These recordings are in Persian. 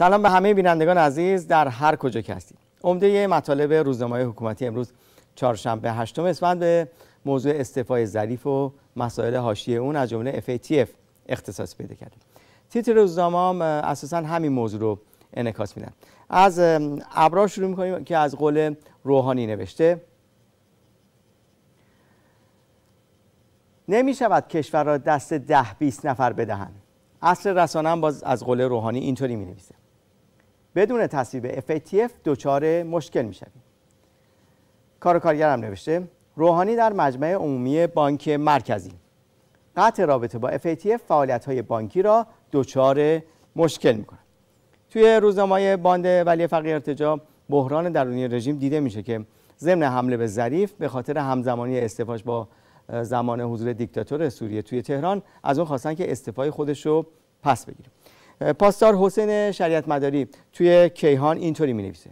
سلام به همه بینندگان عزیز در هر کجا که هستید عمده مطالب روزنامه حکومتی امروز چهارشنبه هشتم اسفند به موضوع استعفای ظریف و مسائل حاشیه اون از جمله FATF اختصاص پیدا کرده تیتر روزنامه اساسا همین موضوع رو انعکاس میدن از ابرا شروع میکنیم که از قول روحانی نوشته نمی شود کشور را دست ده 20 نفر بدهند اصل رسانه باز از قول روحانی اینطوری می بدون تصویب FATF دچار مشکل میشویم کار هم نوشته روحانی در مجمع عمومی بانک مرکزی قطع رابطه با FATF فعالیت های بانکی را دچار مشکل کنند. توی روزنامه باند ولی فقیر ارتجا بحران درونی رژیم دیده میشه که ضمن حمله به ظریف به خاطر همزمانی استفاش با زمان حضور دیکتاتور سوریه توی تهران از اون خواستن که استعفای خودش رو پس بگیریم. پاسدار حسین شریعت مداری توی کیهان اینطوری می نویسه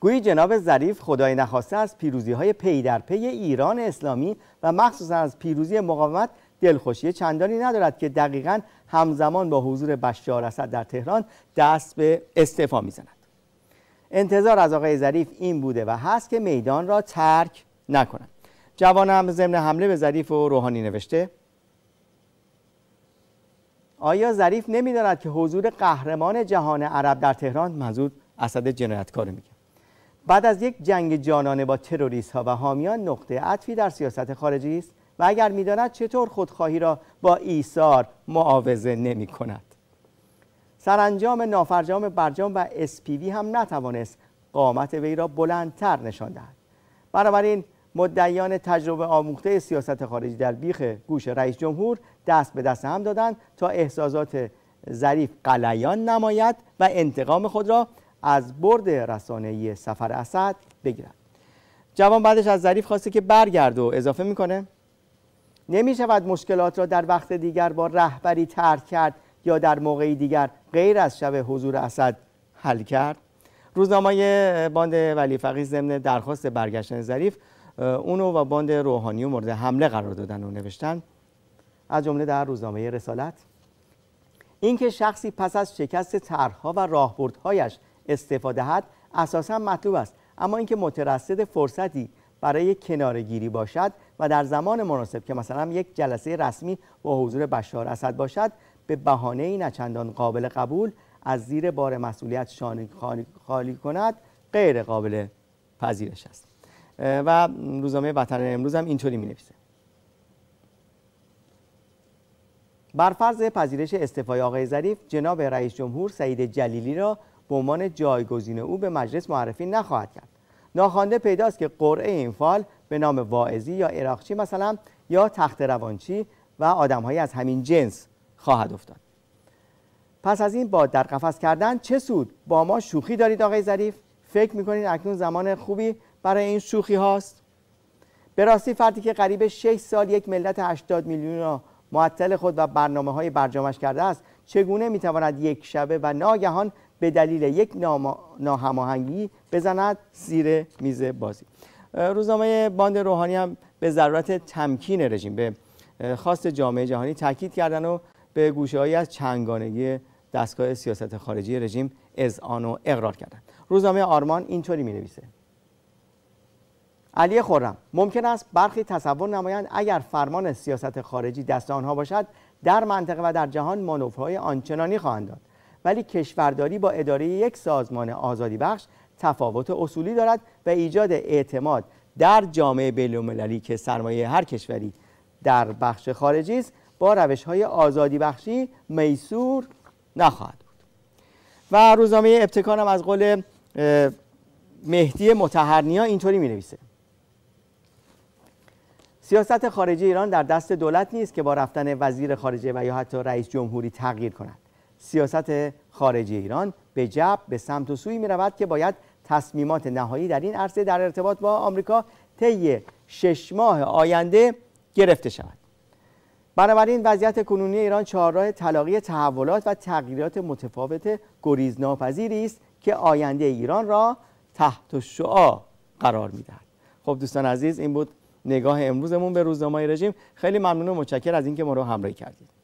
گویی جناب ظریف خدای نخواسته از پیروزی های پی در پی ایران اسلامی و مخصوصا از پیروزی مقاومت دلخوشی چندانی ندارد که دقیقا همزمان با حضور بشار اسد در تهران دست به استعفا میزند انتظار از آقای ظریف این بوده و هست که میدان را ترک نکنند جوانم ضمن حمله به ظریف و روحانی نوشته آیا ظریف نمیداند که حضور قهرمان جهان عرب در تهران منظور اسد جنایتکار میگه بعد از یک جنگ جانانه با تروریست ها و حامیان نقطه عطفی در سیاست خارجی است و اگر میداند چطور خودخواهی را با ایثار معاوضه نمی کند سرانجام نافرجام برجام و اسپیوی هم نتوانست قامت وی را بلندتر نشان دهد بنابراین مدعیان تجربه آموخته سیاست خارجی در بیخ گوش رئیس جمهور دست به دست هم دادند تا احساسات ظریف قلیان نماید و انتقام خود را از برد رسانه‌ای سفر اسد بگیرد جوان بعدش از ظریف خواسته که برگرد و اضافه میکنه نمی شود مشکلات را در وقت دیگر با رهبری ترک کرد یا در موقعی دیگر غیر از شب حضور اسد حل کرد روزنامه باند ولی فقی ضمن درخواست برگشتن ظریف اونو و باند روحانی و مورد حمله قرار دادن و نوشتن از جمله در روزنامه رسالت اینکه شخصی پس از شکست طرحها و راهبردهایش استفاده دهد اساسا مطلوب است اما اینکه مترصد فرصتی برای کنارگیری باشد و در زمان مناسب که مثلا یک جلسه رسمی با حضور بشار اسد باشد به بهانه ای نچندان قابل قبول از زیر بار مسئولیت شانی خالی کند غیر قابل پذیرش است و روزنامه وطن امروز هم اینطوری می نویسه بر فرض پذیرش استعفای آقای ظریف جناب رئیس جمهور سعید جلیلی را به عنوان جایگزین او به مجلس معرفی نخواهد کرد ناخوانده پیداست که قرعه این فال به نام واعظی یا عراقچی مثلا یا تخت روانچی و آدمهایی از همین جنس خواهد افتاد پس از این با در قفس کردن چه سود با ما شوخی دارید آقای ظریف فکر میکنید اکنون زمان خوبی برای این شوخی هاست به راستی فردی که قریب 6 سال یک ملت 80 میلیون را معطل خود و برنامه های برجامش کرده است چگونه میتواند یک شبه و ناگهان به دلیل یک ناهماهنگی بزند زیر میز بازی روزنامه باند روحانی هم به ضرورت تمکین رژیم به خواست جامعه جهانی تاکید کردن و به گوشههایی از چنگانگی دستگاه سیاست خارجی رژیم اذعان و اقرار کردن روزنامه آرمان اینطوری می نویسه علی خورم ممکن است برخی تصور نمایند اگر فرمان سیاست خارجی دست آنها باشد در منطقه و در جهان مانورهای آنچنانی خواهند داد ولی کشورداری با اداره یک سازمان آزادی بخش تفاوت اصولی دارد و ایجاد اعتماد در جامعه بین‌المللی که سرمایه هر کشوری در بخش خارجی است با روش های آزادی بخشی میسور نخواهد بود و روزنامه ابتکارم از قول مهدی متحرنیا اینطوری می نویسه سیاست خارجی ایران در دست دولت نیست که با رفتن وزیر خارجه و یا حتی رئیس جمهوری تغییر کند سیاست خارجی ایران به جب به سمت و سوی می رود که باید تصمیمات نهایی در این عرصه در ارتباط با آمریکا طی شش ماه آینده گرفته شود بنابراین وضعیت کنونی ایران چهارراه تلاقی تحولات و تغییرات متفاوت گریزناپذیری است که آینده ایران را تحت شعا قرار میدهد خب دوستان عزیز این بود نگاه امروزمون به روزنامه رژیم خیلی ممنون و متشکر از اینکه ما رو همراهی کردید